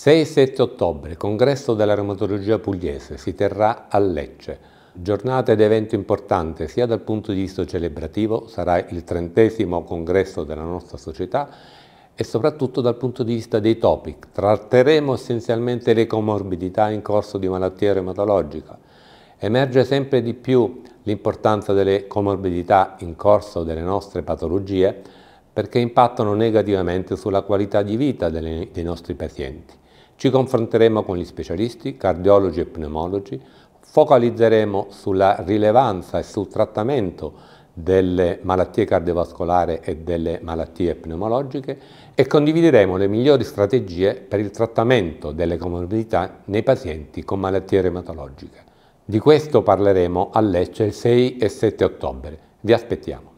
6-7 ottobre, congresso della pugliese, si terrà a Lecce. Giornata ed evento importante sia dal punto di vista celebrativo, sarà il trentesimo congresso della nostra società, e soprattutto dal punto di vista dei topic. Tratteremo essenzialmente le comorbidità in corso di malattia reumatologica. Emerge sempre di più l'importanza delle comorbidità in corso delle nostre patologie perché impattano negativamente sulla qualità di vita dei nostri pazienti. Ci confronteremo con gli specialisti, cardiologi e pneumologi, focalizzeremo sulla rilevanza e sul trattamento delle malattie cardiovascolari e delle malattie pneumologiche e condivideremo le migliori strategie per il trattamento delle comorbidità nei pazienti con malattie reumatologiche. Di questo parleremo a Lecce il 6 e 7 ottobre. Vi aspettiamo.